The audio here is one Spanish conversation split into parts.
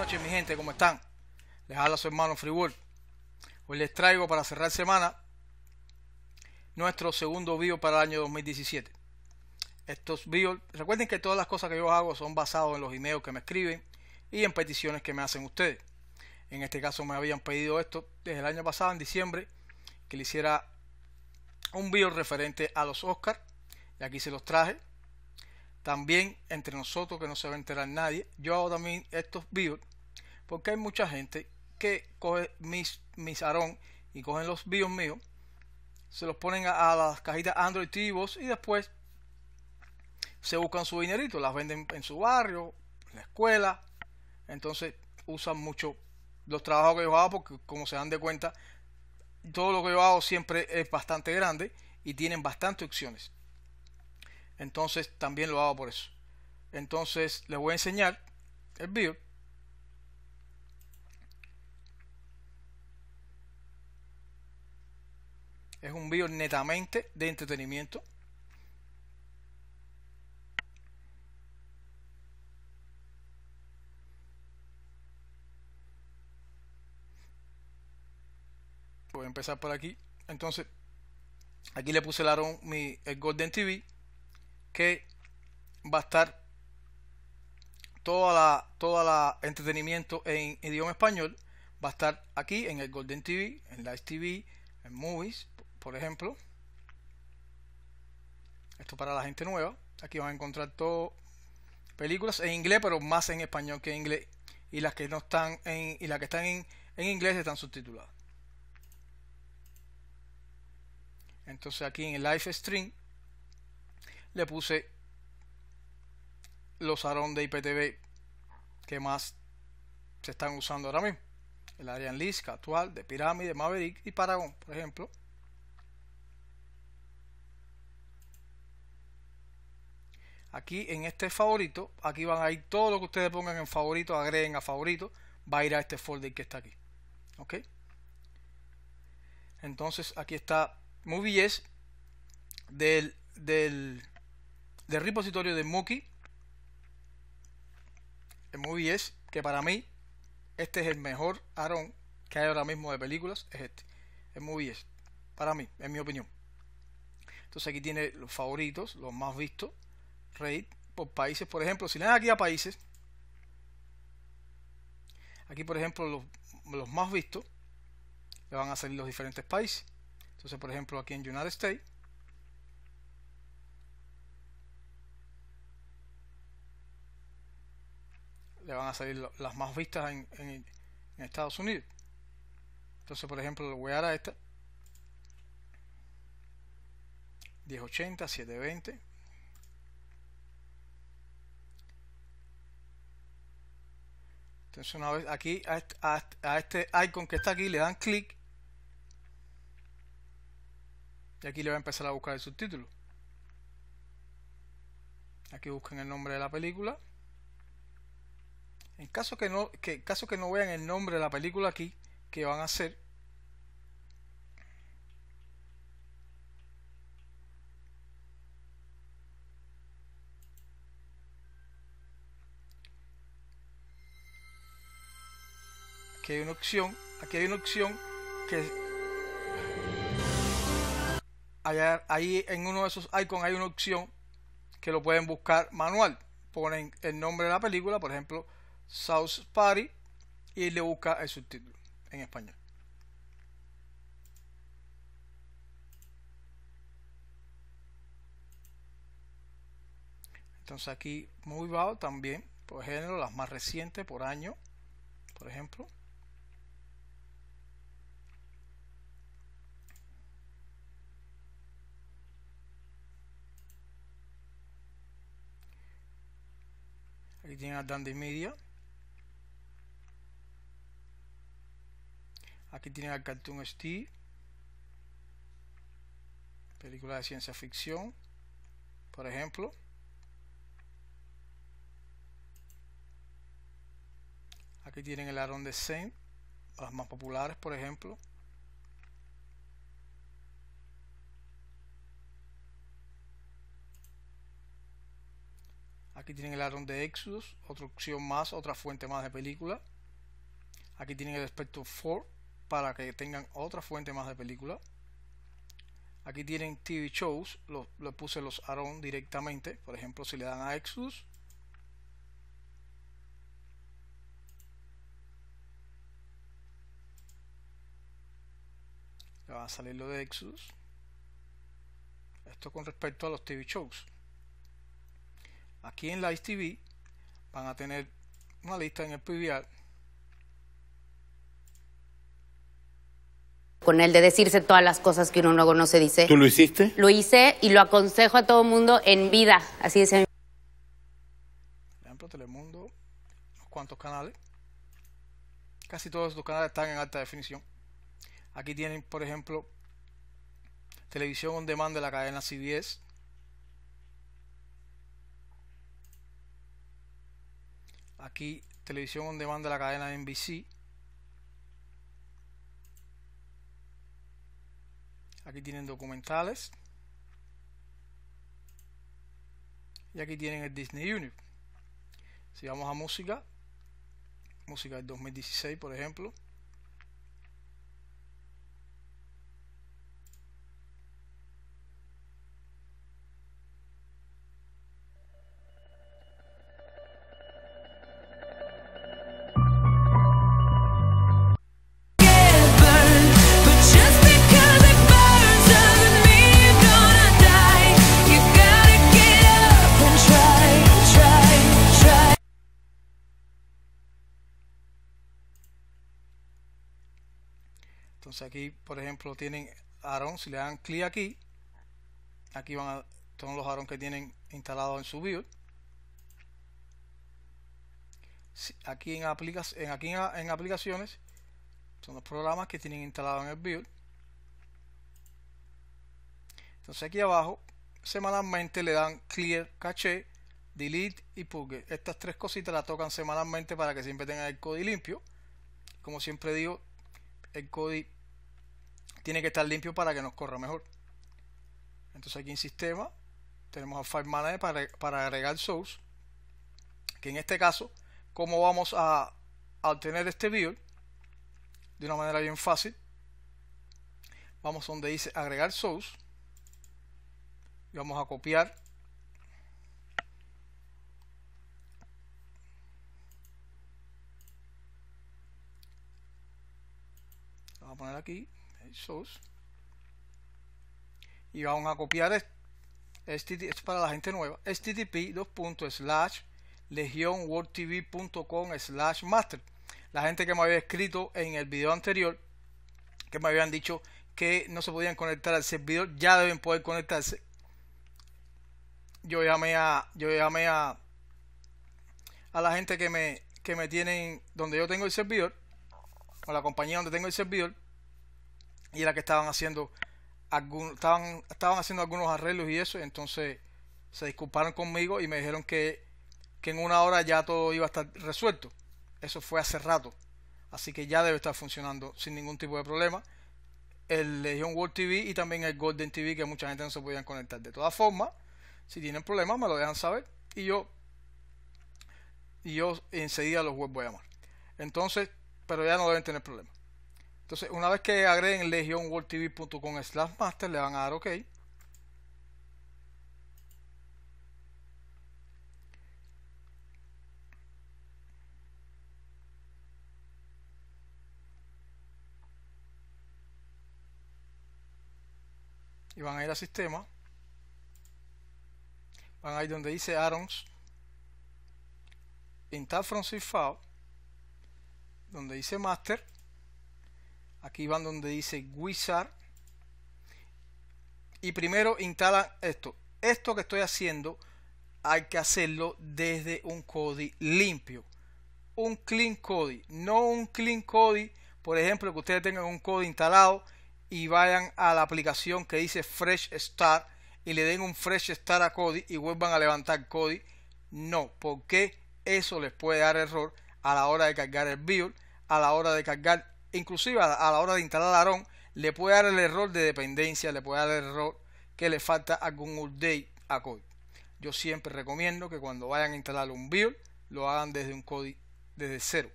Buenas noches mi gente, ¿cómo están? Les habla su hermano Free World. Hoy les traigo para cerrar semana nuestro segundo video para el año 2017. Estos videos, recuerden que todas las cosas que yo hago son basados en los emails que me escriben y en peticiones que me hacen ustedes. En este caso me habían pedido esto desde el año pasado, en diciembre, que le hiciera un video referente a los Oscars. Y aquí se los traje también entre nosotros que no se va a enterar nadie. Yo hago también estos videos porque hay mucha gente que coge mis, mis y cogen los bios míos, se los ponen a, las cajitas Android y después se buscan su dinerito, las venden en su barrio, en la escuela. Entonces usan mucho los trabajos que yo hago porque como se dan de cuenta, todo lo que yo hago siempre es bastante grande y tienen bastantes opciones entonces también lo hago por eso. Entonces les voy a enseñar el video. Es un video netamente de entretenimiento. Voy a empezar por aquí. Entonces, aquí le puse el, mi, el Golden TV que va a estar toda la toda la entretenimiento en idioma español va a estar aquí en el Golden TV, en Live TV, en Movies, por ejemplo. Esto para la gente nueva. Aquí van a encontrar todo películas en inglés, pero más en español que en inglés. Y las que no están en y las que están en, en inglés están subtituladas. Entonces aquí en el live stream le puse los arón de IPTV que más se están usando ahora mismo. El Arian List, actual de Pirámide, Maverick y Paragon, por ejemplo. Aquí en este favorito, aquí van a ir todo lo que ustedes pongan en favorito, agreguen a favorito, va a ir a este folder que está aquí. ¿Ok? Entonces aquí está movies del, del del repositorio de Mookie El movie es que para mí este es el mejor Aaron que hay ahora mismo de películas. Es este. El movie es. Para mí, en mi opinión. Entonces aquí tiene los favoritos, los más vistos. Rate por países. Por ejemplo, si le dan aquí a países. Aquí, por ejemplo, los, los más vistos. Le van a salir los diferentes países. Entonces, por ejemplo, aquí en United States le van a salir las más vistas en, Estados Unidos. Entonces, por ejemplo, le voy a dar a esta 1080, 720. Entonces, una vez aquí a, a este icon que está aquí le dan clic y aquí le va a empezar a buscar el subtítulo. Aquí buscan el nombre de la película. En caso que no, que, caso que no vean el nombre de la película aquí, que van a hacer, aquí hay una opción, aquí hay una opción que allá, ahí en uno de esos icons hay una opción que lo pueden buscar manual. Ponen el nombre de la película, por ejemplo, South Party y le busca el subtítulo en español. Entonces aquí muy bajo también por género, las más recientes por año, por ejemplo. Aquí tiene a Dandy Media. Aquí tienen al Cartoon Steve, película de ciencia ficción, por ejemplo. Aquí tienen el Aaron de Saint, las más populares, por ejemplo. Aquí tienen el Aaron de Exodus, otra opción más, otra fuente más de película. Aquí tienen el Spectrum 4, para que tengan otra fuente más de película. Aquí tienen TV shows, lo, puse los Aaron directamente. Por ejemplo, si le dan a EXUS le va a salir lo de EXUS Esto con respecto a los TV shows. Aquí en Live TV van a tener una lista en el PBR con el de decirse todas las cosas que uno luego no se dice. ¿Tú lo hiciste? Lo hice y lo aconsejo a todo mundo en vida. Así dice. Por ejemplo, Telemundo, unos cuantos canales. Casi todos los canales están en alta definición. Aquí tienen, por ejemplo, televisión on demand de la cadena C10. Aquí televisión on demand de la cadena NBC. Aquí tienen documentales. Y aquí tienen el Disney Unit. Si vamos a música, música del 2016, por ejemplo. por ejemplo tienen Aaron si le dan clic aquí aquí van a todos los Aaron que tienen instalado en su build aquí en, aplicas, en, aquí en, aplicaciones son los programas que tienen instalado en el build entonces aquí abajo semanalmente le dan clear caché delete y purge estas tres cositas las tocan semanalmente para que siempre tengan el código limpio como siempre digo el código tiene que estar limpio para que nos corra mejor. Entonces aquí en sistema tenemos a File e para, para agregar source. Que en este caso, como vamos a, obtener este build de una manera bien fácil, vamos donde dice agregar source y vamos a copiar vamos a poner aquí y vamos a copiar esto es para la gente nueva http legionworldtv.com slash master la gente que me había escrito en el video anterior que me habían dicho que no se podían conectar al servidor ya deben poder conectarse yo llamé a yo llamé a a la gente que me que me tienen donde yo tengo el servidor o la compañía donde tengo el servidor y era que estaban haciendo estaban, estaban haciendo algunos arreglos y eso, entonces se disculparon conmigo y me dijeron que, en una hora ya todo iba a estar resuelto. Eso fue hace rato, así que ya debe estar funcionando sin ningún tipo de problema. El Legion World TV y también el Golden TV que mucha gente no se podía conectar. De todas formas, si tienen problemas me lo dejan saber y yo y yo enseguida los voy a llamar. Entonces, pero ya no deben tener problemas. Entonces, una vez que agreguen legionworldtv.com slash master, le van a dar OK. Y van a ir a sistema. Van a ir donde dice Arons. Install from Donde dice master Aquí van donde dice Wizard. Y primero instalan esto. Esto que estoy haciendo hay que hacerlo desde un Cody limpio. Un clean Cody, No un clean Cody. por ejemplo, que ustedes tengan un Cody instalado y vayan a la aplicación que dice Fresh Start y le den un Fresh Start a Cody y vuelvan a levantar Cody, No, porque eso les puede dar error a la hora de cargar el build, a la hora de cargar inclusive a la hora de instalar ARON le puede dar el error de dependencia, le puede dar el error que le falta algún update a code. Yo siempre recomiendo que cuando vayan a instalar un BIOL lo hagan desde un código, desde cero.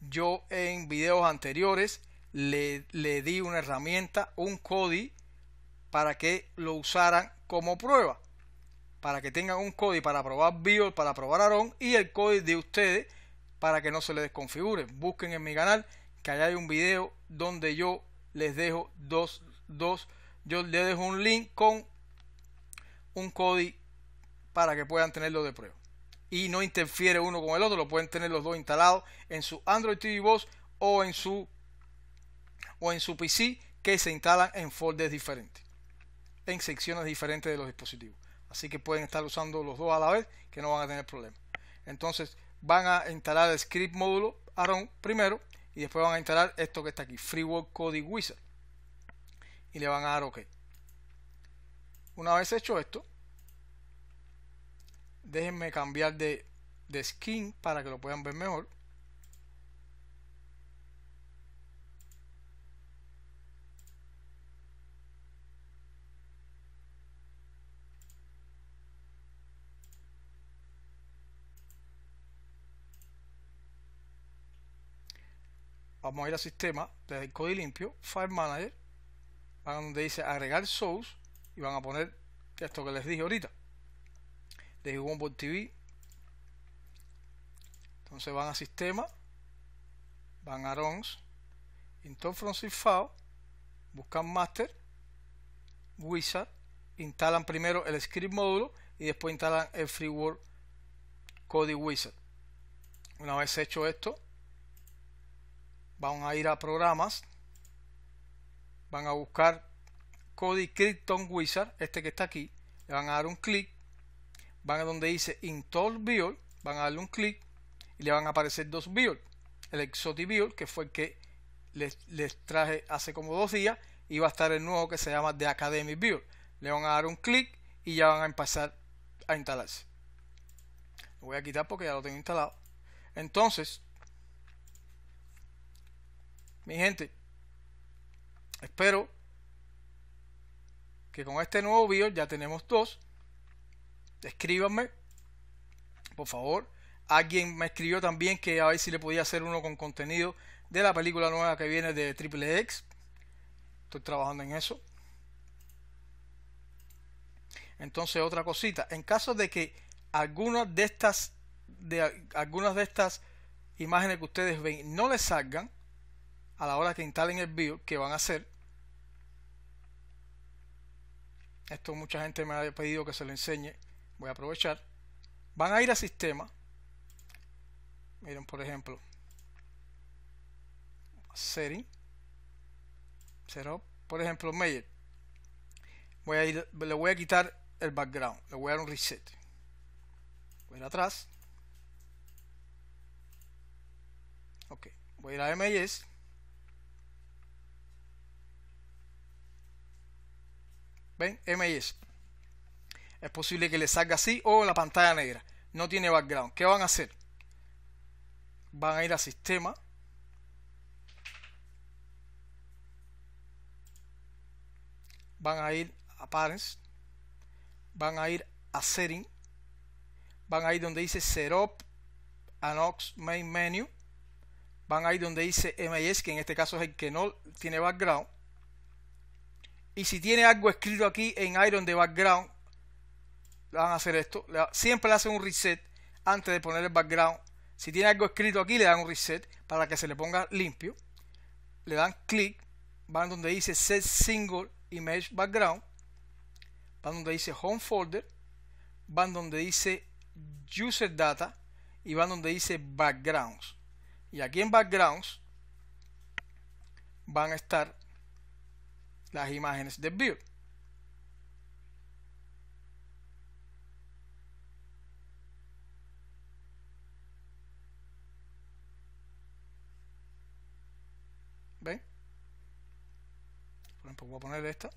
Yo en videos anteriores le, di una herramienta, un código, para que lo usaran como prueba. Para que tengan un código para probar BIOL, para probar ARON y el código de ustedes para que no se le desconfigure. Busquen en mi canal que allá hay un video donde yo les dejo dos, dos yo les dejo un link con un código para que puedan tenerlo de prueba. Y no interfiere uno con el otro, lo pueden tener los dos instalados en su Android TV Box o en su o en su PC que se instalan en folders diferentes, en secciones diferentes de los dispositivos. Así que pueden estar usando los dos a la vez que no van a tener problemas. Entonces, van a instalar el script módulo Aaron primero y después van a instalar esto que está aquí, Freework code Wizard. Y le van a dar OK. Una vez hecho esto, déjenme cambiar de, de skin para que lo puedan ver mejor. vamos a ir a sistema, desde el código limpio, File Manager, van donde dice agregar source y van a poner esto que les dije ahorita, de OneBot TV. Entonces van a sistema, van a Arons, into from file, buscan master, wizard, instalan primero el script módulo y después instalan el free word Cody Wizard. Una vez hecho esto, van a ir a programas, van a buscar Cody Krypton Wizard, este que está aquí, le van a dar un clic, van a donde dice Install Build, van a darle un clic y le van a aparecer dos builds, el Exotic Build que fue el que les, les, traje hace como dos días y va a estar el nuevo que se llama The Academy Build. Le van a dar un clic y ya van a empezar a instalarse. Lo voy a quitar porque ya lo tengo instalado. Entonces, mi gente, espero que con este nuevo video ya tenemos dos. Escríbanme, por favor. Alguien me escribió también que a ver si le podía hacer uno con contenido de la película nueva que viene de Triple X. Estoy trabajando en eso. Entonces, otra cosita, en caso de que algunas de estas de algunas de estas imágenes que ustedes ven no les salgan, a la hora que instalen el build, que van a hacer. Esto mucha gente me ha pedido que se lo enseñe. Voy a aprovechar. Van a ir a sistema. Miren, por ejemplo, setting, setup, por ejemplo, Mayer. Voy a ir, le voy a quitar el background, le voy a dar un reset. Voy a ir atrás. Ok, voy a ir a MS. ¿Ven? MIS. Es posible que le salga así o la pantalla negra. No tiene background. ¿Qué van a hacer? Van a ir a sistema. Van a ir a parents. Van a ir a setting. Van a ir donde dice setup anox main menu. Van a ir donde dice MIS, que en este caso es el que no tiene background y si tiene algo escrito aquí en Iron de background, le van a hacer esto. Siempre le hacen un reset antes de poner el background. Si tiene algo escrito aquí, le dan un reset para que se le ponga limpio. Le dan clic, van donde dice Set Single Image Background, van donde dice Home Folder, van donde dice User Data y van donde dice Backgrounds. Y aquí en Backgrounds van a estar las imágenes de view, ¿Ven? Por ejemplo, voy a poner esta.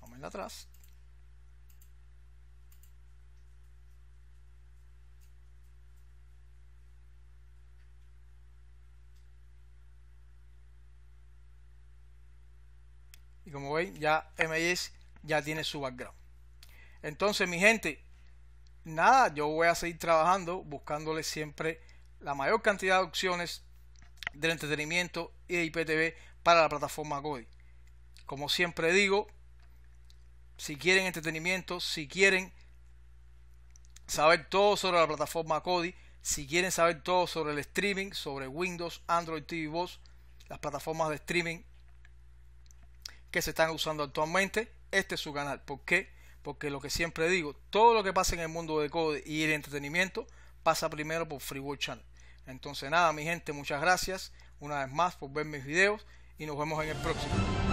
Vamos atrás. Y como veis, ya MJS ya tiene su background. Entonces, mi gente, nada, yo voy a seguir trabajando, buscándole siempre la mayor cantidad de opciones del entretenimiento y de IPTV para la plataforma Godi. Como siempre digo, si quieren entretenimiento, si quieren saber todo sobre la plataforma Kodi, si quieren saber todo sobre el streaming, sobre Windows, Android TV Voz, las plataformas de streaming que se están usando actualmente, este es su canal. ¿Por qué? Porque lo que siempre digo, todo lo que pasa en el mundo de code y el entretenimiento pasa primero por free Channel. Entonces nada, mi gente, muchas gracias una vez más por ver mis videos y nos vemos en el próximo.